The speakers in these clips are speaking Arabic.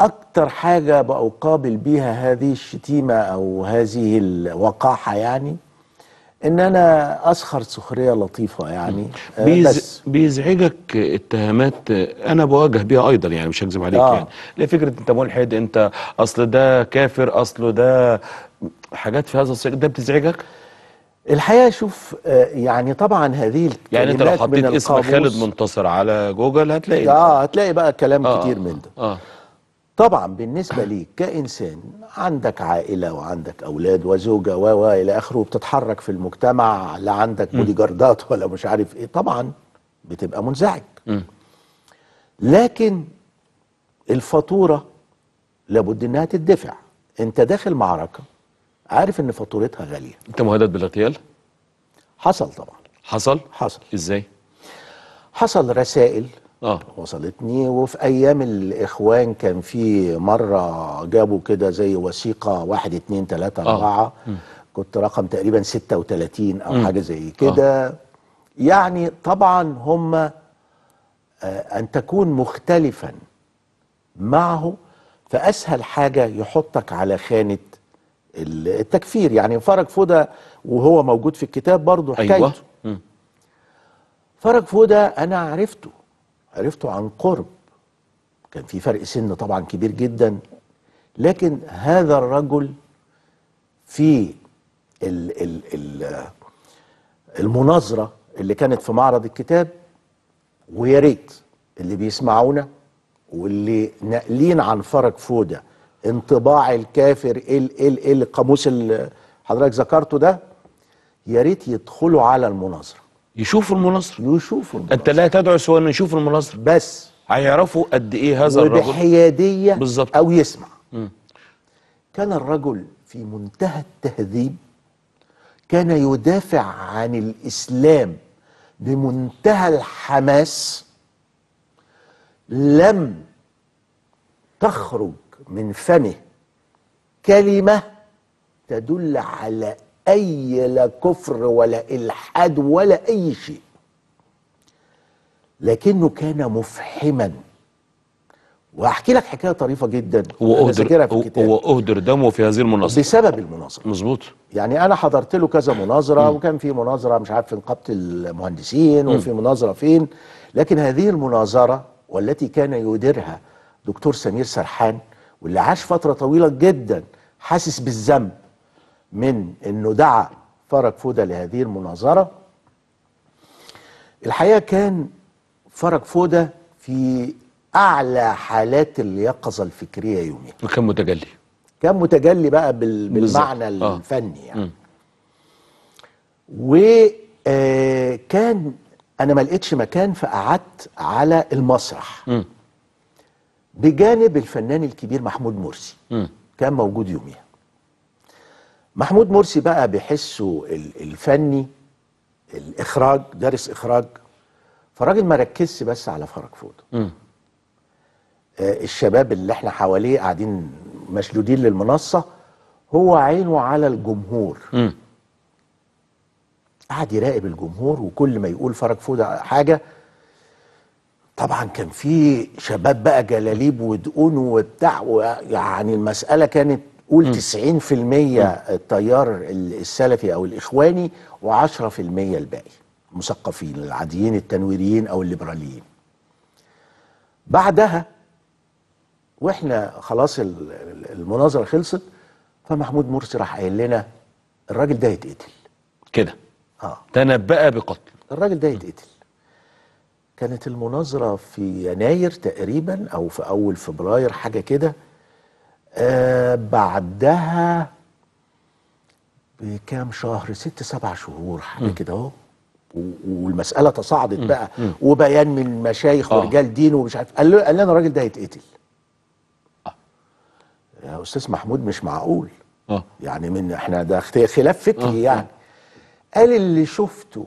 اكتر حاجه بقابل بيها هذه الشتيمه او هذه الوقاحه يعني ان انا اسخر سخريه لطيفه يعني آه، بيز... بس بيزعجك اتهامات انا بواجه بيها ايضا يعني مش هكذب عليك آه. يعني ليه فكره انت ملحد انت اصل ده كافر اصله ده حاجات في هذا السياق ده بتزعجك الحقيقه شوف آه، يعني طبعا هذه يعني انت لو حطيت اسم خالد منتصر على جوجل هتلاقي اه هتلاقي بقى كلام آه. كتير من ده آه. آه. طبعا بالنسبة ليك كإنسان عندك عائلة وعندك أولاد وزوجة و إلى آخره وبتتحرك في المجتمع لا عندك بودي جاردات ولا مش عارف إيه طبعا بتبقى منزعج لكن الفاتورة لابد إنها تدفع أنت داخل معركة عارف إن فاتورتها غالية أنت مهدد بالاغتيال؟ حصل طبعا حصل؟ حصل إزاي؟ حصل رسائل اه وصلتني وفي ايام الاخوان كان في مره جابوا كده زي وثيقه واحد اتنين تلاته آه. اربعه آه. م. كنت رقم تقريبا 36 او م. حاجه زي كده آه. يعني طبعا هم آه ان تكون مختلفا معه فاسهل حاجه يحطك على خانه التكفير يعني فرج فوده وهو موجود في الكتاب برضه أيوة. حكايته أيوة. فرج فوده انا عرفته عرفته عن قرب كان في فرق سن طبعا كبير جدا لكن هذا الرجل في الـ الـ الـ المناظرة اللي كانت في معرض الكتاب ويا ريت اللي بيسمعونا واللي ناقلين عن فرج فودة انطباع الكافر ال ال القاموس اللي حضرتك ذكرته ده يا ريت يدخلوا على المناظره يشوفوا المناصر يشوفوا المناصر. انت لا تدعو سوى انه يشوف المناصر بس هيعرفوا قد ايه هذا الرجل وبحياديه بالظبط او يسمع م. كان الرجل في منتهى التهذيب كان يدافع عن الاسلام بمنتهى الحماس لم تخرج من فمه كلمه تدل على اي لا كفر ولا الحاد ولا اي شيء لكنه كان مفحما وهحكي لك حكايه طريفه جدا هو اهدر هو اهدر دمه في هذه المناظره بسبب المناظره مظبوط يعني انا حضرت له كذا مناظره م. وكان في مناظره مش عارف في نقابه المهندسين م. وفي مناظره فين لكن هذه المناظره والتي كان يديرها دكتور سمير سرحان واللي عاش فتره طويله جدا حاسس بالذنب من انه دعا فرج فودة لهذه المناظرة الحقيقة كان فرج فودة في أعلى حالات اليقظة الفكرية يوميا وكان متجلي كان متجلي بقى بال... بالمعنى آه. الفني يعني وكان آه أنا ما لقيتش مكان فقعدت على المسرح م. بجانب الفنان الكبير محمود مرسي م. كان موجود يوميها محمود مرسي بقى بحسه الفني الاخراج دارس اخراج فالراجل ما ركزش بس على فرج فوضى آه، الشباب اللي احنا حواليه قاعدين مشدودين للمنصه هو عينه على الجمهور م. قعد يراقب الجمهور وكل ما يقول فرج فوضى حاجه طبعا كان في شباب بقى جلاليب ودقون وبتاع يعني المساله كانت قول 90% التيار السلفي او الاخواني و10% الباقي مثقفين العاديين التنويريين او الليبراليين بعدها واحنا خلاص المناظره خلصت فمحمود مرسي راح قايل لنا الراجل ده يتقتل كده اه تنبأ بقتل الراجل ده يتقتل كانت المناظره في يناير تقريبا او في اول فبراير حاجه كده آه بعدها بكام شهر ست سبع شهور حاجه كده اهو والمساله تصاعدت بقى مم. وبيان من المشايخ آه. ورجال دين ومش عارف قال لنا الراجل ده هيتقتل آه. يا استاذ محمود مش معقول آه. يعني من احنا ده خلاف فكري آه. يعني قال اللي شفته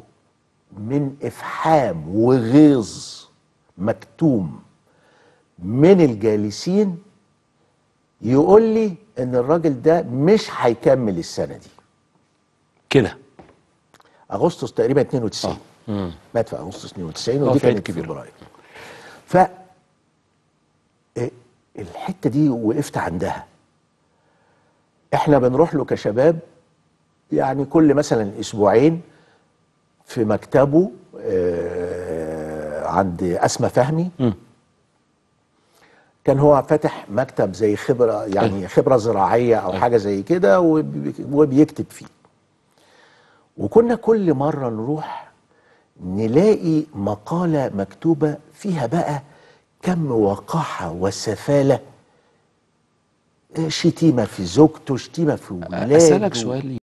من افحام وغيظ مكتوم من الجالسين يقول لي ان الراجل ده مش هيكمل السنه دي كده اغسطس تقريبا 92 آه. مات في اغسطس 92 آه، ودي كانت في فبراير ف إيه، الحته دي وقفت عندها احنا بنروح له كشباب يعني كل مثلا اسبوعين في مكتبه آه، عند اسمى فهمي م. كان هو فاتح مكتب زي خبره يعني أيوه. خبره زراعيه او أيوه. حاجه زي كده وبيكتب فيه وكنا كل مره نروح نلاقي مقاله مكتوبه فيها بقى كم وقاحه وسفاله آه، شتيمه في زوجته شتيمه في ولاده اسالك سؤال